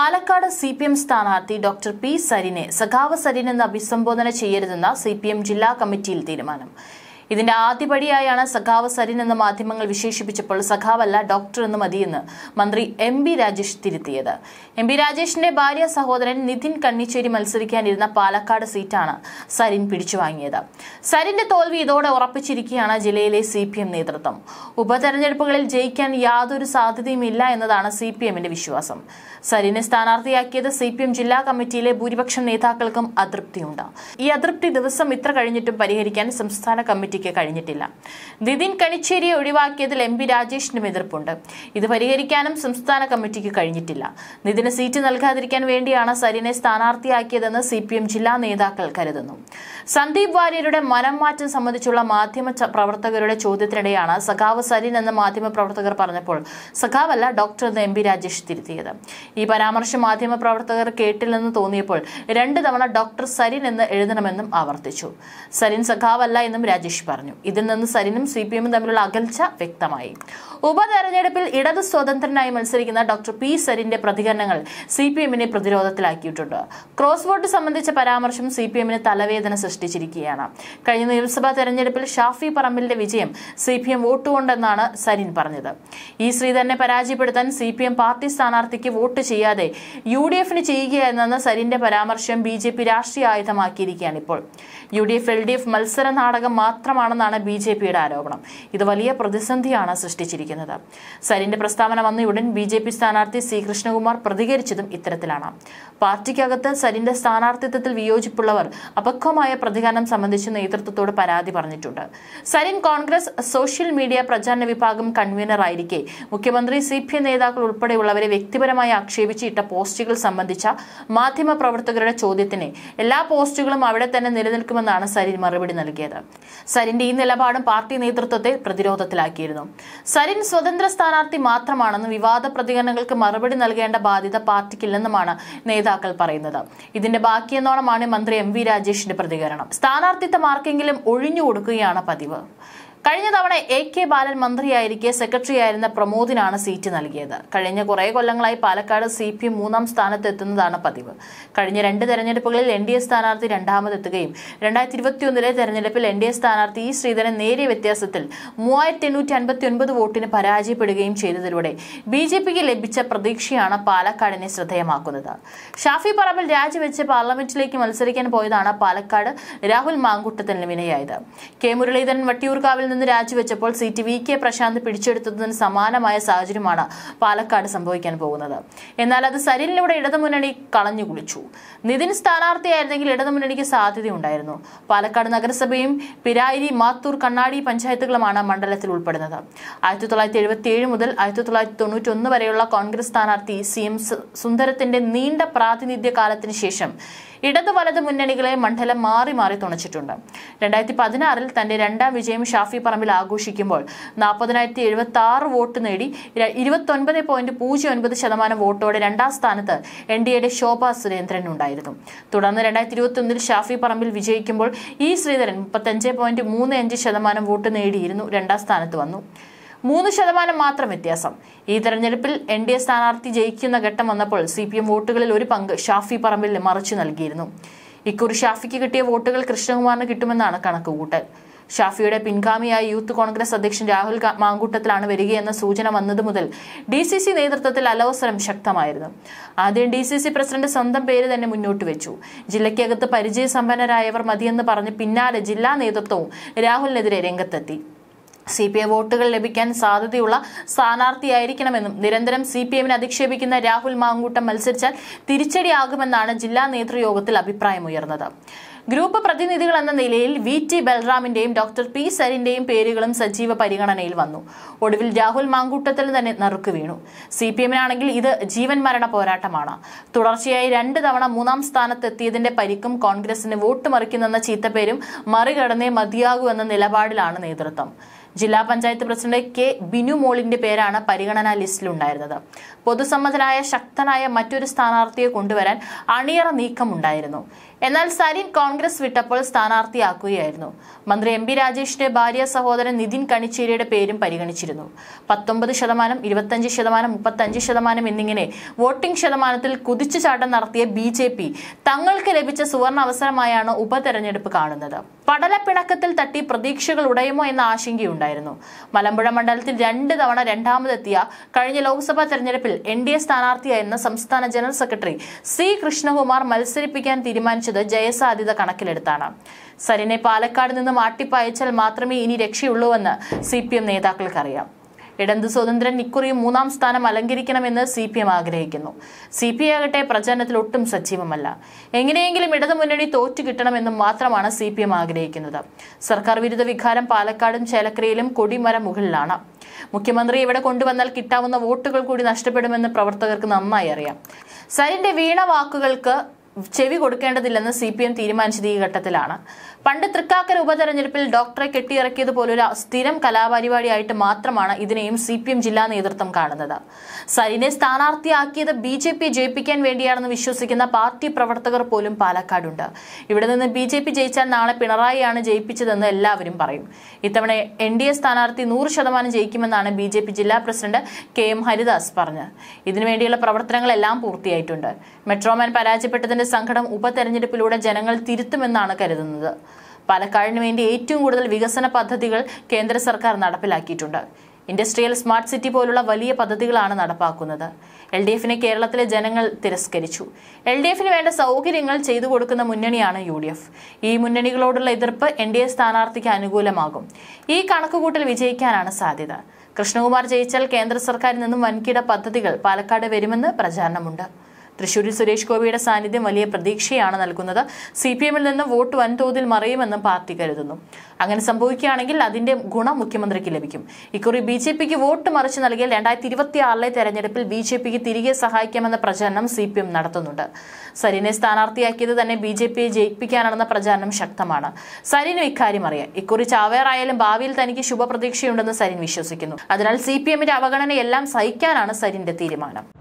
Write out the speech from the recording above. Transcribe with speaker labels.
Speaker 1: Palakkad C P M സ്ഥാനാർത്ഥി doctor P സരിനെ സഖാവ് സരിൻ എന്ന് അഭിസംബോധന ചെയ്യരുതെന്ന സി പി എം ജില്ലാ കമ്മിറ്റിയിൽ തീരുമാനം ഇതിന്റെ ആദ്യപടിയായാണ് സഖാവ് സരിൻ എന്ന് മാധ്യമങ്ങൾ വിശേഷിപ്പിച്ചപ്പോൾ സഖാവല്ല ഡോക്ടർ എന്ന് മതിയെന്ന് മന്ത്രി എം ബി രാജേഷ് തിരുത്തിയത് എം ബി രാജേഷിന്റെ ഭാര്യ സഹോദരൻ നിതിൻ കണ്ണിച്ചേരി മത്സരിക്കാനിരുന്ന പാലക്കാട് സീറ്റാണ് സരിൻ പിടിച്ചു വാങ്ങിയത് സരിന്റെ തോൽവി ഇതോടെ ഉറപ്പിച്ചിരിക്കുകയാണ് ജില്ലയിലെ സി പി എം നേതൃത്വം ഉപതെരഞ്ഞെടുപ്പുകളിൽ ജയിക്കാൻ യാതൊരു സാധ്യതയും ഇല്ല എന്നതാണ് സി പി എമ്മിന്റെ വിശ്വാസം സരിനെ സ്ഥാനാർത്ഥിയാക്കിയത് സി പി എം ജില്ലാ കമ്മിറ്റിയിലെ ഭൂരിപക്ഷം നേതാക്കൾക്കും അതൃപ്തിയുണ്ട് ഈ അതൃപ്തി ദിവസം ഇത്ര കഴിഞ്ഞിട്ടും പരിഹരിക്കാൻ സംസ്ഥാന കമ്മിറ്റി പിക്ക് കഴിഞ്ഞിട്ടില്ല നിതിൻ കണിച്ചേരിയെ ഒഴിവാക്കിയതിൽ എം പി രാജേഷിനും എതിർപ്പുണ്ട് ഇത് പരിഹരിക്കാനും സംസ്ഥാന കമ്മിറ്റിക്ക് കഴിഞ്ഞിട്ടില്ല നിതിന് സീറ്റ് നൽകാതിരിക്കാൻ വേണ്ടിയാണ് സരിനെ സ്ഥാനാർത്ഥിയാക്കിയതെന്ന് സി പി എം ജില്ലാ നേതാക്കൾ കരുതുന്നു സന്ദീപ് വാര്യരുടെ മനം മാറ്റം സംബന്ധിച്ചുള്ള മാധ്യമ പ്രവർത്തകരുടെ ചോദ്യത്തിനിടെയാണ് സഖാവ് സരിൻ എന്ന മാധ്യമ പ്രവർത്തകർ പറഞ്ഞപ്പോൾ സഖാവല്ല ഡോക്ടർ എന്ന് എം പി രാജേഷ് തിരുത്തിയത് ഈ പരാമർശം മാധ്യമ പ്രവർത്തകർ കേട്ടില്ലെന്ന് തോന്നിയപ്പോൾ രണ്ട് തവണ ഡോക്ടർ സരിൻ എന്ന് എഴുതണമെന്നും ആവർത്തിച്ചു സരിൻ സഖാവല്ല എന്നും രാജേഷ് പറഞ്ഞു ഇതിൽ നിന്ന് സരിനും സി പി എമ്മും തമ്മിലുള്ള അകൽച്ച വ്യക്തമായി ഉപതെരഞ്ഞെടുപ്പിൽ ഇടത് സ്വതന്ത്രനായി മത്സരിക്കുന്ന ഡോക്ടർ പി സരിന്റെ പ്രതികരണങ്ങൾ സി പി എമ്മിനെ പ്രതിരോധത്തിലാക്കിയിട്ടുണ്ട് ക്രോസ് വോട്ട് സംബന്ധിച്ച പരാമർശം സി പി എമ്മിന് തലവേദന സൃഷ്ടിച്ചിരിക്കുകയാണ് കഴിഞ്ഞ നിയമസഭാ തെരഞ്ഞെടുപ്പിൽ ഷാഫി പറമ്പിലിന്റെ വിജയം സി പി എം വോട്ടുകൊണ്ടെന്നാണ് സരിൻ പറഞ്ഞത് ഈ ശ്രീധരനെ പരാജയപ്പെടുത്താൻ സി പി എം പാർട്ടി സ്ഥാനാർത്ഥിക്ക് വോട്ട് ചെയ്യാതെ യു ഡി എഫിന് ചെയ്യുകയെന്ന സരിന്റെ പരാമർശം ബി ജെ പി രാഷ്ട്രീയ ആയുധമാക്കിയിരിക്കുകയാണ് ഇപ്പോൾ U D F L D F മത്സര നാടകം മാത്രമാണ് മാത്രമാണെന്നാണ് ബി ജെ പിയുടെ ആരോപണം ഇത് വലിയ പ്രതിസന്ധിയാണ് സൃഷ്ടിച്ചിരിക്കുന്നത് സരിന്റെ പ്രസ്താവന വന്നയുടൻ ബി ജെ പി സ്ഥാനാർത്ഥി സി കൃഷ്ണകുമാർ പ്രതികരിച്ചതും ഇത്തരത്തിലാണ് പാർട്ടിക്കകത്ത് സരിന്റെ സ്ഥാനാർത്ഥിത്വത്തിൽ വിയോജിപ്പുള്ളവർ അപക്വമായ പ്രതികരണം സംബന്ധിച്ച് നേതൃത്വത്തോട് പരാതി പറഞ്ഞിട്ടുണ്ട് സരിൻ കോൺഗ്രസ് സോഷ്യൽ മീഡിയ പ്രചാരണ വിഭാഗം കൺവീനർ ആയിരിക്കെ മുഖ്യമന്ത്രി സി പി ഐ നേതാക്കൾ ഉൾപ്പെടെയുള്ളവരെ വ്യക്തിപരമായി ആക്ഷേപിച്ചിട്ട പോസ്റ്റുകൾ സംബന്ധിച്ച മാധ്യമ പ്രവർത്തകരുടെ ചോദ്യത്തിന് എല്ലാ പോസ്റ്റുകളും അവിടെ തന്നെ നിലനിൽക്കുമെന്നാണ് സരിൻ മറുപടി നൽകിയത് സരിൻ സരിന്റെ ഈ നിലപാടും പാർട്ടി നേതൃത്വത്തെ പ്രതിരോധത്തിലാക്കിയിരുന്നു സരിൻ സ്വതന്ത്ര സ്ഥാനാർത്ഥി മാത്രമാണെന്നും വിവാദ പ്രതികരണങ്ങൾക്ക് മറുപടി നൽകേണ്ട ബാധ്യത പാർട്ടിക്കില്ലെന്നുമാണ് നേതാക്കൾ പറയുന്നത് ഇതിന്റെ ബാക്കിയെന്നോണമാണ് മന്ത്രി എം വി രാജേഷിന്റെ പ്രതികരണം സ്ഥാനാർത്ഥിത്വം ആർക്കെങ്കിലും ഒഴിഞ്ഞു കൊടുക്കുകയാണ് പതിവ് കഴിഞ്ഞ തവണ എ കെ ബാലൻ മന്ത്രിയായിരിക്കെ സെക്രട്ടറിയായിരുന്ന പ്രമോദിനാണ് സീറ്റ് നൽകിയത് കഴിഞ്ഞ കുറെ കൊല്ലങ്ങളായി പാലക്കാട് സി പി എം മൂന്നാം സ്ഥാനത്തെത്തുന്നതാണ് പതിവ് കഴിഞ്ഞ രണ്ട് തെരഞ്ഞെടുപ്പുകളിൽ എൻ ഡി എ സ്ഥാനാർത്ഥി രണ്ടാമതെത്തുകയും രണ്ടായിരത്തി ഇരുപത്തിയൊന്നിലെ തെരഞ്ഞെടുപ്പിൽ എൻ ഡി എ സ്ഥാനാർത്ഥി ഇ ശ്രീധരൻ നേരിയ വ്യത്യാസത്തിൽ മൂവായിരത്തി എണ്ണൂറ്റി അൻപത്തി ഒൻപത് വോട്ടിന് പരാജയപ്പെടുകയും ചെയ്തതിലൂടെ ബി ജെ പിക്ക് ലഭിച്ച പ്രതീക്ഷയാണ് പാലക്കാടിനെ ശ്രദ്ധേയമാക്കുന്നത് ഷാഫി പറമ്പിൽ രാജിവെച്ച് പാർലമെന്റിലേക്ക് മത്സരിക്കാൻ പോയതാണ് പാലക്കാട് രാഹുൽ മാങ്കുട്ടത്തിന് വിനയായത് കെ മുരളീധരൻ വട്ടിയൂർക്കാവിൽ നിന്ന് രാജിവെച്ചപ്പോൾ സീറ്റ് വി കെ പ്രശാന്ത് പിടിച്ചെടുത്തതിന് സമാനമായ സാഹചര്യമാണ് പാലക്കാട് സംഭവിക്കാൻ പോകുന്നത് എന്നാൽ അത് സരിലിലൂടെ ഇടതുമുന്നണി കളഞ്ഞു കുളിച്ചു നിതിൻ സ്ഥാനാർത്ഥിയായിരുന്നെങ്കിൽ ഇടതുമുന്നണിക്ക് സാധ്യതയുണ്ടായിരുന്നു പാലക്കാട് നഗരസഭയും പിരായിരി മാത്തൂർ കണ്ണാടി പഞ്ചായത്തുകളുമാണ് മണ്ഡലത്തിൽ ഉൾപ്പെടുന്നത് ആയിരത്തി തൊള്ളായിരത്തി എഴുപത്തി ഏഴ് മുതൽ ആയിരത്തി തൊള്ളായിരത്തി തൊണ്ണൂറ്റി ഒന്ന് വരെയുള്ള കോൺഗ്രസ് സ്ഥാനാർത്ഥി സി എം സുന്ദരത്തിന്റെ നീണ്ട പ്രാതിനിധ്യ കാലത്തിന് ശേഷം ഇടത് വലത് മുന്നണികളെ മണ്ഡലം മാറി മാറി തുണച്ചിട്ടുണ്ട് രണ്ടായിരത്തി പതിനാറിൽ തന്റെ രണ്ടാം വിജയം ഷാഫി പറമ്പിൽ ആഘോഷിക്കുമ്പോൾ നാൽപ്പതിനായിരത്തി എഴുപത്തി ആറ് വോട്ട് നേടി ഇരുപത്തൊൻപത് പോയിന്റ് പൂജ്യം ഒൻപത് ശതമാനം വോട്ടോടെ രണ്ടാം സ്ഥാനത്ത് എൻ ഡി എയുടെ ശോഭ സുരേന്ദ്രൻ ഉണ്ടായിരുന്നു തുടർന്ന് രണ്ടായിരത്തി ഇരുപത്തൊന്നിൽ ഷാഫി പറമ്പിൽ വിജയിക്കുമ്പോൾ ഇ ശ്രീധരൻ മുപ്പത്തഞ്ച് പോയിന്റ് മൂന്ന് അഞ്ച് ശതമാനം വോട്ട് നേടിയിരുന്നു രണ്ടാം സ്ഥാനത്ത് വന്നു മൂന്ന് ശതമാനം മാത്രം വ്യത്യാസം ഈ തെരഞ്ഞെടുപ്പിൽ എൻ ഡി എ സ്ഥാനാർത്ഥി ജയിക്കുന്ന ഘട്ടം വന്നപ്പോൾ സി പി എം വോട്ടുകളിൽ ഒരു പങ്ക് ഷാഫി പറമ്പിൽ മറിച്ചു നൽകിയിരുന്നു ഇക്കുറി ഷാഫിക്ക് കിട്ടിയ വോട്ടുകൾ കൃഷ്ണകുമാറിന് കിട്ടുമെന്നാണ് കണക്കുകൂട്ടൽ ഷാഫിയുടെ പിൻഗാമിയായ യൂത്ത് കോൺഗ്രസ് അധ്യക്ഷൻ രാഹുൽ മാങ്കൂട്ടത്തിലാണ് വരികയെന്ന സൂചന വന്നത് മുതൽ ഡി സി സി നേതൃത്വത്തിൽ അലവസരം ശക്തമായിരുന്നു ആദ്യം ഡി സി സി പ്രസിഡന്റ് സ്വന്തം പേര് തന്നെ മുന്നോട്ട് വെച്ചു ജില്ലയ്ക്കകത്ത് പരിചയസമ്പന്നരായവർ മതിയെന്ന് പറഞ്ഞ് പിന്നാലെ ജില്ലാ നേതൃത്വവും രാഹുലിനെതിരെ രംഗത്തെത്തി സി പി ഐ വോട്ടുകൾ ലഭിക്കാൻ സാധ്യതയുള്ള സ്ഥാനാർത്ഥിയായിരിക്കണമെന്നും നിരന്തരം സി പി എമ്മിനെ അധിക്ഷേപിക്കുന്ന രാഹുൽ മാങ്കൂട്ടം മത്സരിച്ചാൽ തിരിച്ചടിയാകുമെന്നാണ് ജില്ലാ നേതൃയോഗത്തിൽ അഭിപ്രായമുയർന്നത് ഗ്രൂപ്പ് പ്രതിനിധികൾ എന്ന നിലയിൽ വി ടി ബൽറാമിന്റെയും ഡോക്ടർ പി സരിന്റെയും പേരുകളും സജീവ പരിഗണനയിൽ വന്നു ഒടുവിൽ രാഹുൽ മാങ്കൂട്ടത്തിൽ തന്നെ നറുക്ക് വീണു സി പി എമ്മിനാണെങ്കിൽ ഇത് ജീവൻ മരണ പോരാട്ടമാണ് തുടർച്ചയായി രണ്ട് തവണ മൂന്നാം സ്ഥാനത്തെത്തിയതിന്റെ പരിക്കും കോൺഗ്രസിന് വോട്ട് മറിക്കുന്നെന്ന ചീത്തപ്പേരും മറികടന്നേ മതിയാകൂ എന്ന നിലപാടിലാണ് നേതൃത്വം ജില്ലാ പഞ്ചായത്ത് പ്രസിഡന്റ് കെ ബിനു മോളിന്റെ പേരാണ് പരിഗണനാ ലിസ്റ്റിലുണ്ടായിരുന്നത് പൊതുസമ്മതനായ ശക്തനായ മറ്റൊരു സ്ഥാനാർത്ഥിയെ കൊണ്ടുവരാൻ അണിയറ നീക്കമുണ്ടായിരുന്നു എന്നാൽ സരിൻ കോൺഗ്രസ് വിട്ടപ്പോൾ സ്ഥാനാർത്ഥിയാക്കുകയായിരുന്നു മന്ത്രി എം പി രാജേഷിന്റെ ഭാര്യ സഹോദരൻ നിതിൻ കണിച്ചേരിയുടെ പേരും പരിഗണിച്ചിരുന്നു പത്തൊമ്പത് ശതമാനം ഇരുപത്തഞ്ച് ശതമാനം മുപ്പത്തഞ്ച് ശതമാനം എന്നിങ്ങനെ വോട്ടിംഗ് ശതമാനത്തിൽ കുതിച്ചുചാട്ടം നടത്തിയ ബി ജെ പി തങ്ങൾക്ക് ലഭിച്ച സുവർണ അവസരമായാണ് ഉപതെരഞ്ഞെടുപ്പ് കാണുന്നത് പടലപ്പിണക്കത്തിൽ തട്ടി പ്രതീക്ഷകൾ ഉടയുമോ എന്ന ആശങ്കയുണ്ട് ഉണ്ടായിരുന്നു മലമ്പുഴ മണ്ഡലത്തിൽ രണ്ട് തവണ രണ്ടാമതെത്തിയ കഴിഞ്ഞ ലോക്സഭാ തെരഞ്ഞെടുപ്പിൽ എൻ ഡി എ സ്ഥാനാർത്ഥിയായിരുന്ന സംസ്ഥാന ജനറൽ സെക്രട്ടറി സി കൃഷ്ണകുമാർ മത്സരിപ്പിക്കാൻ തീരുമാനിച്ചത് ജയസാധ്യത കണക്കിലെടുത്താണ് സരിനെ പാലക്കാട് നിന്ന് മാട്ടിപ്പയച്ചാൽ മാത്രമേ ഇനി രക്ഷയുള്ളൂവെന്ന് സി പി എം നേതാക്കൾക്കറിയാം ഇടന്ത് സ്വതന്ത്രൻ ഇക്കുറിയും മൂന്നാം സ്ഥാനം അലങ്കരിക്കണമെന്ന് സി പി എം ആഗ്രഹിക്കുന്നു സി പി ഐ ആകട്ടെ പ്രചാരണത്തിൽ ഒട്ടും സജീവമല്ല എങ്ങനെയെങ്കിലും ഇടതുമുന്നണി തോറ്റു കിട്ടണമെന്നും മാത്രമാണ് സി പി എം ആഗ്രഹിക്കുന്നത് സർക്കാർ വിരുദ്ധ വികാരം പാലക്കാടും ചേലക്കരയിലും കൊടിമര മുകളിലാണ് മുഖ്യമന്ത്രി ഇവിടെ കൊണ്ടുവന്നാൽ കിട്ടാവുന്ന വോട്ടുകൾ കൂടി നഷ്ടപ്പെടുമെന്ന് പ്രവർത്തകർക്ക് നന്നായി അറിയാം സരിന്റെ വീണ വാക്കുകൾക്ക് ചെവി കൊടുക്കേണ്ടതില്ലെന്ന് സി പി എം തീരുമാനിച്ചത് ഈ ഘട്ടത്തിലാണ് പണ്ട് തൃക്കാക്കര ഉപതെരഞ്ഞെടുപ്പിൽ ഡോക്ടറെ കെട്ടിയിറക്കിയതുപോലൊരു സ്ഥിരം കലാപരിപാടിയായിട്ട് മാത്രമാണ് ഇതിനെയും സി പി എം ജില്ലാ നേതൃത്വം കാണുന്നത് സരിനെ സ്ഥാനാർത്ഥിയാക്കിയത് ബി ജെ പി ജയിപ്പിക്കാൻ വേണ്ടിയാണെന്ന് വിശ്വസിക്കുന്ന പാർട്ടി പ്രവർത്തകർ പോലും പാലക്കാടുണ്ട് ഇവിടെ നിന്ന് ബി ജെ പി ജയിച്ചാൽ നാളെ പിണറായിയാണ് ജയിപ്പിച്ചതെന്ന് എല്ലാവരും പറയും ഇത്തവണ എൻ ഡി എ സ്ഥാനാർത്ഥി നൂറ് ശതമാനം ജയിക്കുമെന്നാണ് ബി ജെ പി ജില്ലാ പ്രസിഡന്റ് കെ എം ഹരിദാസ് പറഞ്ഞത് ഇതിനുവേണ്ടിയുള്ള പ്രവർത്തനങ്ങളെല്ലാം പൂർത്തിയായിട്ടുണ്ട് മെട്രോമാൻ പരാജയപ്പെട്ടതിന്റെ സംഘടന ഉപതെരഞ്ഞെടുപ്പിലൂടെ ജനങ്ങൾ തിരുത്തുമെന്നാണ് കരുതുന്നത് പാലക്കാടിന് വേണ്ടി ഏറ്റവും കൂടുതൽ വികസന പദ്ധതികൾ കേന്ദ്ര സർക്കാർ നടപ്പിലാക്കിയിട്ടുണ്ട് ഇൻഡസ്ട്രിയൽ സ്മാർട്ട് സിറ്റി പോലുള്ള വലിയ പദ്ധതികളാണ് നടപ്പാക്കുന്നത് എൽ ഡി എഫിനെ കേരളത്തിലെ ജനങ്ങൾ തിരസ്കരിച്ചു എൽ ഡി എഫിന് വേണ്ട സൗകര്യങ്ങൾ ചെയ്തു കൊടുക്കുന്ന മുന്നണിയാണ് യു ഡി എഫ് ഈ മുന്നണികളോടുള്ള എതിർപ്പ് എൻ ഡി എ സ്ഥാനാർത്ഥിക്ക് അനുകൂലമാകും ഈ കണക്കുകൂട്ടൽ വിജയിക്കാനാണ് സാധ്യത കൃഷ്ണകുമാർ ജയിച്ചാൽ കേന്ദ്ര സർക്കാരിൽ നിന്നും വൻകിട പദ്ധതികൾ പാലക്കാട് വരുമെന്ന് പ്രചാരണമുണ്ട് തൃശൂരിൽ സുരേഷ് ഗോപിയുടെ സാന്നിധ്യം വലിയ പ്രതീക്ഷയാണ് നൽകുന്നത് സി പി എമ്മിൽ നിന്ന് വോട്ട് വൻതോതിൽ മറയുമെന്നും പാർട്ടി കരുതുന്നു അങ്ങനെ സംഭവിക്കുകയാണെങ്കിൽ അതിന്റെ ഗുണം മുഖ്യമന്ത്രിക്ക് ലഭിക്കും ഇക്കുറി ബി ജെ പിക്ക് വോട്ട് മറിച്ച് നൽകിയ രണ്ടായിരത്തി ആറിലെ തെരഞ്ഞെടുപ്പിൽ ബി ജെ പിക്ക് തിരികെ സഹായിക്കാമെന്ന പ്രചാരണം സി പി എം നടത്തുന്നുണ്ട് സരിനെ സ്ഥാനാർത്ഥിയാക്കിയത് തന്നെ ബി ജെ പിയെ ജയിപ്പിക്കാനാണെന്ന പ്രചാരണം ശക്തമാണ് സരിന് ഇക്കാര്യം അറിയാം ഇക്കുറി ചാവേറായാലും ഭാവിയിൽ തനിക്ക് ശുഭപ്രതീക്ഷയുണ്ടെന്ന് സരിൻ വിശ്വസിക്കുന്നു അതിനാൽ സി പി എമ്മിന്റെ അവഗണനയെല്ലാം സഹിക്കാനാണ് സരിന്റെ തീരുമാനം